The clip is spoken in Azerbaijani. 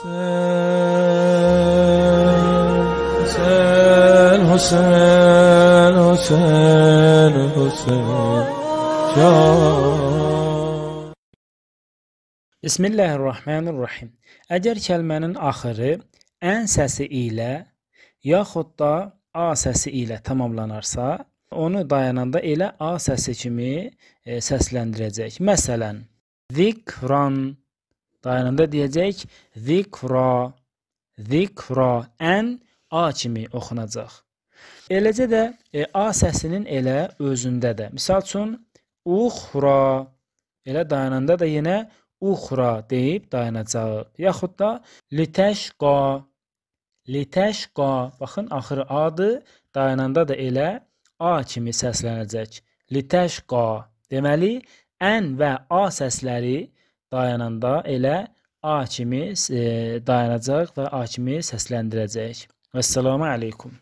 حسین حسین حسین حسین Bismillahirrahmanirrahim. Əgər kəlmənin axırı ən səsi ilə yaxud da a səsi ilə tamamlanarsa, onu dayananda elə a səsi kimi e, səsləndirəcək. Məsələn, zikran Dayanında deyəcək zikra, zikra, ən a kimi oxunacaq. Eləcə də e, a səsinin elə özündə də. Misal üçün uxra elə dayananda da yenə uxra deyib dayanacaq. Yaxud da litəşqa litəşqa baxın axırı adı dayananda da elə a kimi səslənəcək. Litəşqa. Deməli ən və a səsləri dayananda elə A kimi e, dayanacaq və A kimi səsləndirəcəyik. Vəssalamu aleykum.